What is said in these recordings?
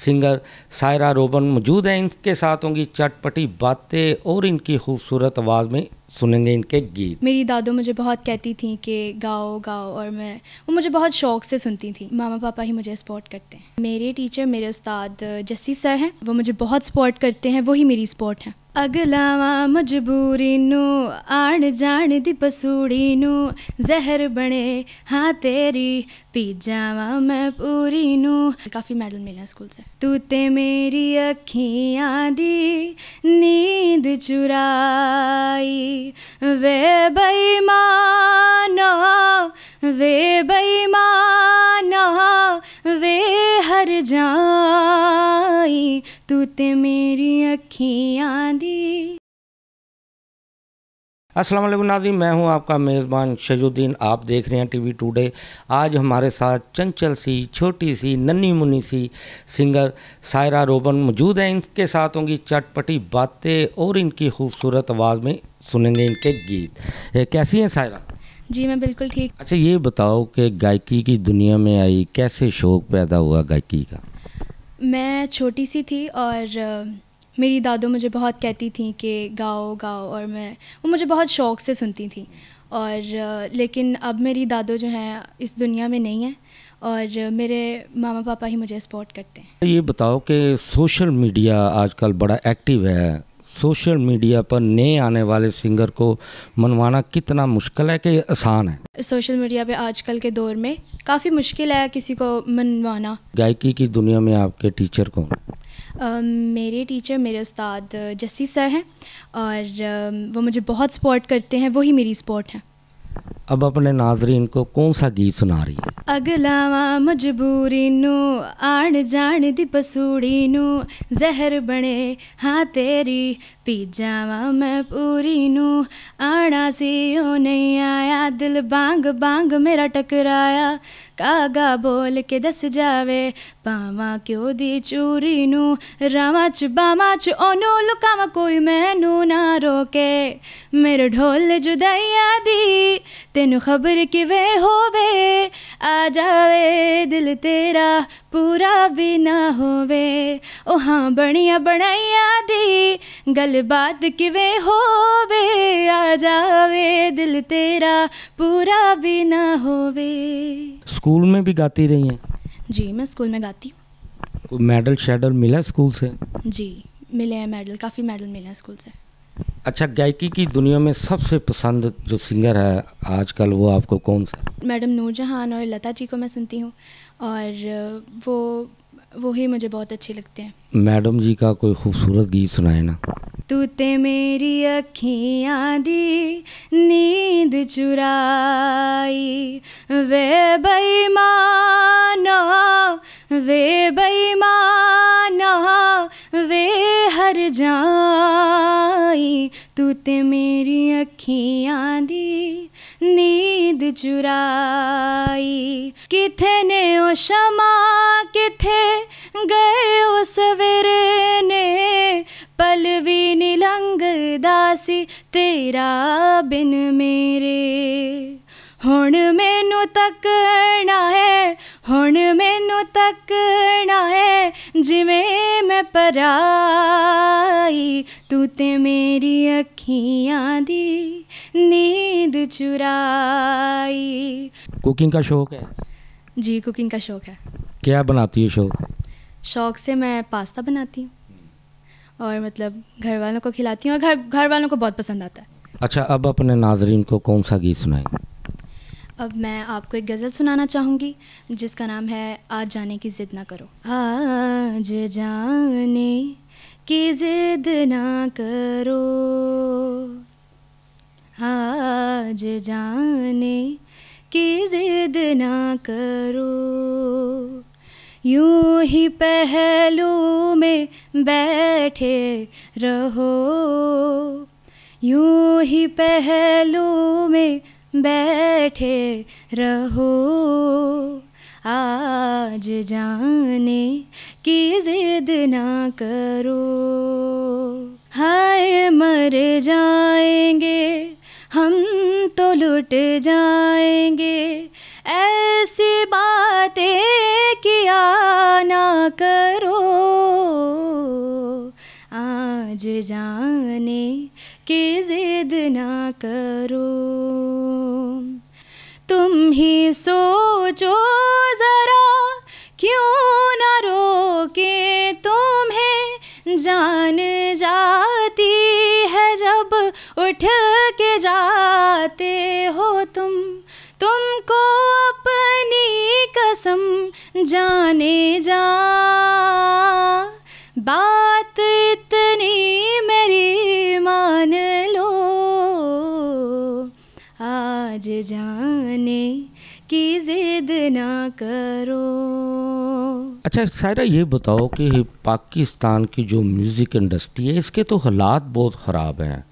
Singer Saira Roban मौजूद हैं इनके साथ होंगी चटपटी बातें और इनकी खूबसूरत आवाज़ में सुनेंगे इनके गीत मेरी दादू मुझे बहुत कहती थी कि गाओ गाओ और मैं वो मुझे बहुत शौक से सुनती थी मामा पापा ही मुझे सपोर्ट करते हैं मेरे टीचर मेरे उस्ताद जस्सी सर हैं वो मुझे बहुत सपोर्ट करते हैं वही मेरी सपोर्ट हैं ਅਗਲਾਵਾ ਮਜਬੂਰੀ ਨੂੰ ਆਣ ਜਾਣ ਦੀ ਪਸੂੜੀ ਨੂੰ ਜ਼ਹਿਰ ਬਣੇ ਹਾਂ ਤੇਰੀ ਪੀ ਜਾਵਾ ਮੈਂ ਪੂਰੀ ਨੂੰ ਕਾਫੀ ਮੈਡਲ ਮਿਲਿਆ ਸਕੂਲ ਸੇ ਤੂੰ ਤੇ ਮੇਰੀ ਅੱਖੀਆਂ ਦੀ ਨੀਂਦ ਚੁਰਾਈ ਵੇ ਬੇਈਮਾਨਾ ਵੇ ਬੇਈਮਾਨਾ ਵੇ ਹਰ ਜਾਈ तू ते मेरी अखियाँ दी अस्सलाम वालेकुम नाजी मैं हूं आपका मेज़बान शजुद्दीन आप देख रहे हैं टीवी टुडे आज हमारे साथ चंचल सी छोटी सी नन्ही मुन्नी सी सिंगर सायरा रोबन मौजूद हैं इनके साथ होंगी चटपटी बातें और इनकी खूबसूरत आवाज़ में सुनेंगे इनके गीत कैसी हैं सायरा जी मैं बिल्कुल ठीक अच्छा ये बताओ कि गायकी की दुनिया में आई कैसे शौक़ पैदा हुआ गायकी का मैं छोटी सी थी और मेरी दादो मुझे बहुत कहती थी कि गाओ गाओ और मैं वो मुझे बहुत शौक़ से सुनती थी और लेकिन अब मेरी दादो जो हैं इस दुनिया में नहीं है और मेरे मामा पापा ही मुझे सपोर्ट करते हैं ये बताओ कि सोशल मीडिया आजकल बड़ा एक्टिव है सोशल मीडिया पर नए आने वाले सिंगर को मनवाना कितना मुश्किल है कि आसान है सोशल मीडिया पे आजकल के दौर में काफ़ी मुश्किल है किसी को मनवाना गायकी की दुनिया में आपके टीचर कौन Uh, मेरे टीचर मेरे उस्ताद जस्सी सर हैं और uh, वो मुझे बहुत सपोर्ट करते हैं वही मेरी सपोर्ट हैं अब अपने नाजरीन को कौन सा गीत सुना रही है ਅਗਲਾਵਾ ਮਜਬੂਰੀ ਨੂੰ ਆਣ ਜਾਣ ਦੀ ਪਸੂੜੀ ਨੂੰ ਜ਼ਹਿਰ ਬਣੇ ਹਾਂ ਤੇਰੀ ਪੀ ਜਾਵਾਂ ਮੈਂ ਪੂਰੀ ਨੂੰ ਆਣਾ ਸੀ ਉਹ ਨਹੀਂ ਆਇਆ ਦਿਲ ਬਾਂਗ ਬਾਂਗ ਮੇਰਾ ਟਕਰਾਇਆ ਕਾਗਾ ਬੋਲ ਕੇ ਦੱਸ ਜਾਵੇ ਪਾਵਾਂ ਕਿਉਂ ਦੀ ਚੂਰੀ ਨੂੰ ਰਾਵਾਂ ਚ ਬਾਵਾਂ ਚ ਉਹਨੂੰ ਲੁਕਾਵਾਂ ਕੋਈ ਮੈਨੂੰ ਨਾ ਰੋਕੇ मेरे ढोल जुदाइया दी तेन खबर किवे होवे आ जावे दिल तेरा पूरा भी ना होवे ओ हाँ बनिया बनाइया दी गलबात किवे होवे आ जावे दिल तेरा पूरा भी ना होवे स्कूल में भी गाती रही हैं जी मैं स्कूल में गाती हूँ मेडल शेडल मिला स्कूल से जी मिले हैं मेडल काफ़ी मेडल मिले हैं स्कूल से अच्छा गायकी की दुनिया में सबसे पसंद जो सिंगर है आजकल वो आपको कौन सा मैडम नूरजहान और लता जी को मैं सुनती हूँ और वो वो ही मुझे बहुत अच्छे लगते हैं मैडम जी का कोई खूबसूरत गीत सुनाए ना तू ते मेरी अखियाँ दी नींद चुराई वे बेईमाना वे बेईमाना वे हर जाई तू ते मेरी अखियाँ दी नींद चुराई किथे ने ओ शमा किथे गए ओ सवेरे ने पल भी निलंग दासी तेरा बिन मेरे ਹੁਣ ਮੈਨੂੰ ਤੱਕਣਾ ਹੈ ਹੁਣ ਮੈਨੂੰ ਤੱਕਣਾ ਹੈ ਜਿਵੇਂ ਮੈਂ ਪਰਾਈ ਤੂੰ ਤੇ ਮੇਰੀ ਅੱਖੀਆਂ ਦੀ ਨੀਂਦ चुराई कुकिंग का शौक है जी कुकिंग का शौक है क्या बनाती है शौक शौक से मैं पास्ता बनाती हूँ और मतलब घर वालों को खिलाती हूँ और घर घर वालों को बहुत पसंद आता है अच्छा अब अपने नाजरीन को कौन सा गीत सुनाएंगे अब मैं आपको एक गज़ल सुनाना चाहूँगी जिसका नाम है आज जाने की ज़िद ना करो आज जाने की ज़िद ना करो आज जाने की ज़िद ना करो यूं ही पहलू में बैठे रहो यूं ही पहलू में बैठे रहो आज जाने की जिद ना करो हाय मर जाएंगे हम तो लुट जाएंगे ऐसी बातें किया ना करो आज जाने कि जिद ना करो तुम ही सोचो ज़रा क्यों न रोके तुम्हें जान जाती है जब उठ के जाते हो तुम तुमको अपनी कसम जाने जा कैद ना करो अच्छा सायरा ये बताओ कि पाकिस्तान की जो म्यूज़िक इंडस्ट्री है इसके तो हालात बहुत ख़राब हैं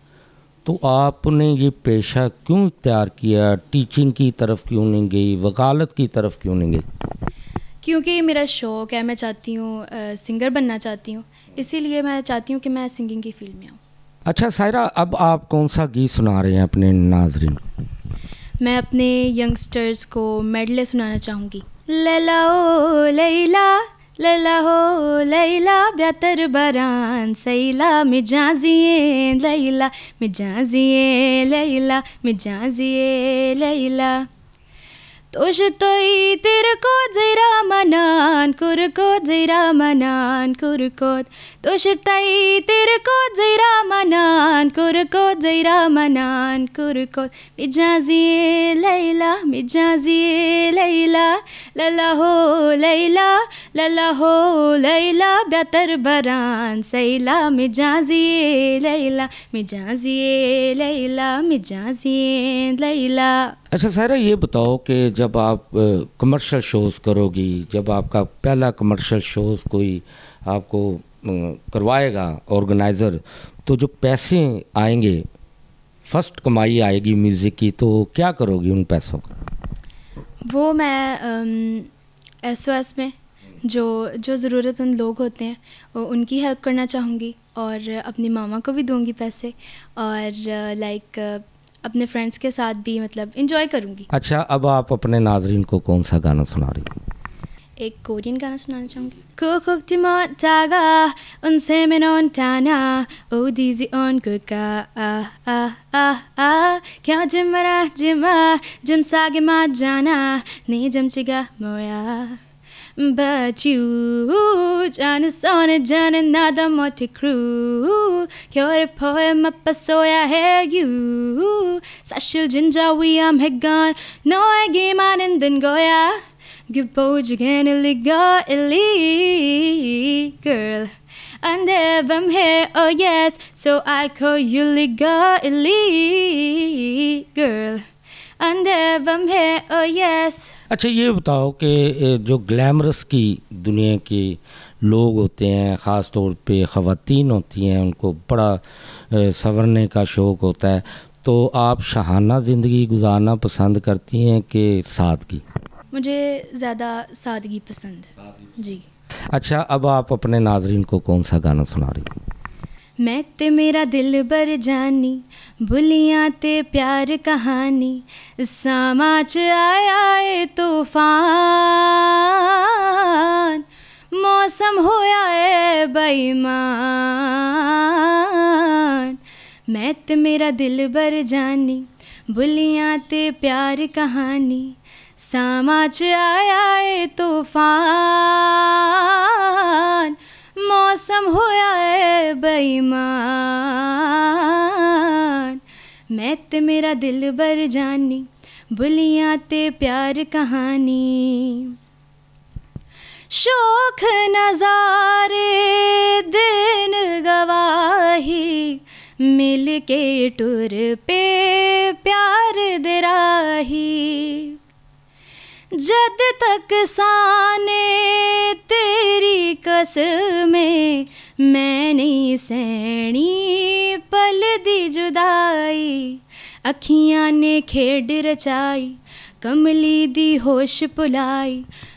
तो आपने ये पेशा क्यों इख्तियार किया टीचिंग की तरफ क्यों नहीं गई वकालत की तरफ क्यों नहीं गई क्योंकि ये मेरा शौक़ है मैं चाहती हूँ सिंगर बनना चाहती हूँ इसीलिए मैं चाहती हूँ कि मैं सिंगिंग की फील्ड में आऊँ अच्छा सायरा अब आप कौन सा गीत सुना रहे हैं अपने नाजरन मैं अपने यंगस्टर्स को मेडले सुनाना चाहूँगी लला ओ लैला लला लैला बेहतर बरान सैला मिजाजिए लैला मिजाजिए लैला मिजाजिए लैला तोई तिर को जरा मनान कुर को जरा मनान कुर को तई तिर को जरा मनान कुर को जरा मनान कुर कुरको मिजाजिए लैला मिजाजिए लैला लला हो लैला लला हो लैला बेहतर बरान सैला मिजाजिए लैला मिजाजिए लैला मिजाजिए लैला अच्छा सारा ये बताओ कि जब आप कमर्शियल शोज़ करोगी जब आपका पहला कमर्शियल शोज़ कोई आपको करवाएगा ऑर्गेनाइज़र तो जो पैसे आएंगे फर्स्ट कमाई आएगी म्यूज़िक की तो क्या करोगी उन पैसों का वो मैं एस ओ एस में जो जो ज़रूरतमंद लोग होते हैं उनकी हेल्प करना चाहूँगी और अपनी मामा को भी दूँगी पैसे और लाइक अपने फ्रेंड्स के साथ भी मतलब इंजॉय करूँगी अच्छा अब आप अपने नाजरीन को कौन सा गाना सुना रही हो एक कोरियन गाना सुनाना चाहूँगी कुकुक्ति मोटागा उनसे मैं मेनोन टाना ओ दीजी ओन कुका आ आ आ आ क्या जिमरा जिमा जिम सागे मा जाना नी जमचिगा मोया but you Jana sone not nada Morty crew Kyore I pasoya you. Sashil jinja we am hegan No egiman in den goya Giboj again iliga girl and if I'm here, oh yes, so I call you Liga Girl. अंधेवम है ओ yes अच्छा ये बताओ कि जो glamorous की दुनिया के लोग होते हैं ख़ास तौर पे ख़वातीन होती हैं उनको बड़ा संवरने का शौक़ होता है तो आप शहाना ज़िंदगी गुजारना पसंद करती हैं कि सादगी मुझे ज़्यादा सादगी पसंद है जी अच्छा अब आप अपने नाजरन को कौन सा गाना सुना रही हैं मैं ते मेरा दिल भर जानी बुलियाँ ते प्यार कहानी समाच आया है तूफान मौसम होया है बेईमान मैं ते मेरा दिल भर जानी बुलियाँ ते प्यार कहानी समाच आया है तूफान मौसम होया है बेईमान मैं ते मेरा दिल भर जानी बुलियां ते प्यार कहानी शोख नजारे दिन गवाही मिल के टुर पे प्यार दराही जद तक साने तेरी कसमें मैंने सैनी पल दी जुदाई अखियां ने खेड रचाई कमली दी होश भुलाई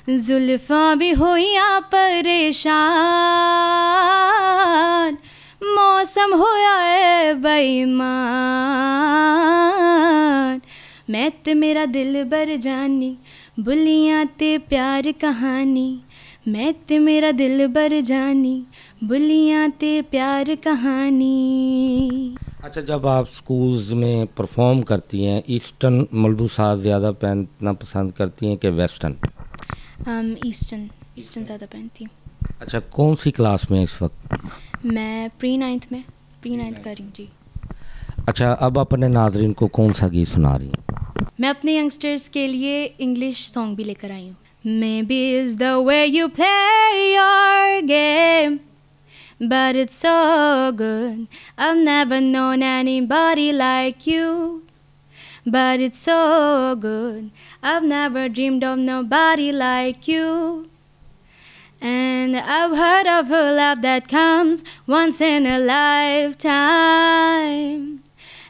जुल्फा भी होया परेशान मौसम होया है बेईमान मैं ते मेरा दिल भर जानी बुलियाँ ते प्यार कहानी मैं ते मेरा दिल भर जानी बुलियाँ ते प्यार कहानी अच्छा जब आप स्कूल्स में परफॉर्म करती हैं ईस्टर्न मलबू साज ज़्यादा पहनना पसंद करती हैं कि वेस्टर्न ईस्टर्न ईस्टर्न ज़्यादा पहनती हूँ अच्छा कौन सी क्लास में इस वक्त मैं प्री नाइन्थ में प्री नाइन्थ कर रही जी अच्छा अब अपने नाजरन को कौन सा गीत सुना रही हैं Maybe it's the way you play your game But it's so good I've never known anybody like you But it's so good I've never dreamed of nobody like you And I've heard of a love that comes once in a lifetime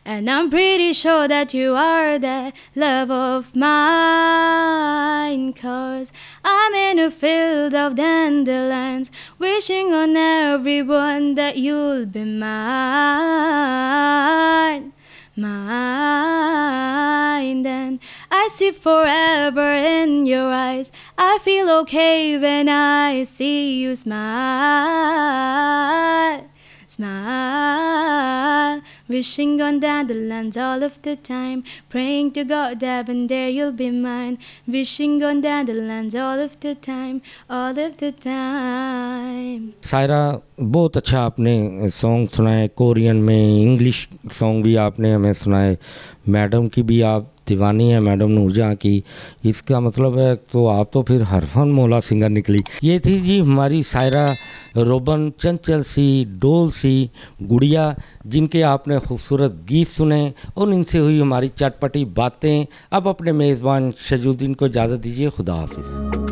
and I'm pretty sure that you are that love of mine. Cause I'm in a field of dandelions, wishing on everyone that you'll be mine. Mine, and I see forever in your eyes. I feel okay when I see you smile, smile. Wishing on Dandelions all of the time. Praying to God that one day you'll be mine. Wishing on Dandelions all of the time. All of the time. Saira बहुत अच्छा आपने song सुनाए Korean में English song भी आपने हमें सुनाए madam की भी आप दीवानी है मैडम नूरजहाँ की इसका मतलब है तो आप तो फिर हरफन मोला सिंगर निकली ये थी जी हमारी सायरा रोबन चंचल सी डोल सी गुड़िया जिनके आपने खूबसूरत गीत सुने और इनसे हुई हमारी चटपटी बातें अब अपने मेज़बान शजुद्दीन को इजाज़त दीजिए खुदा हाफिज़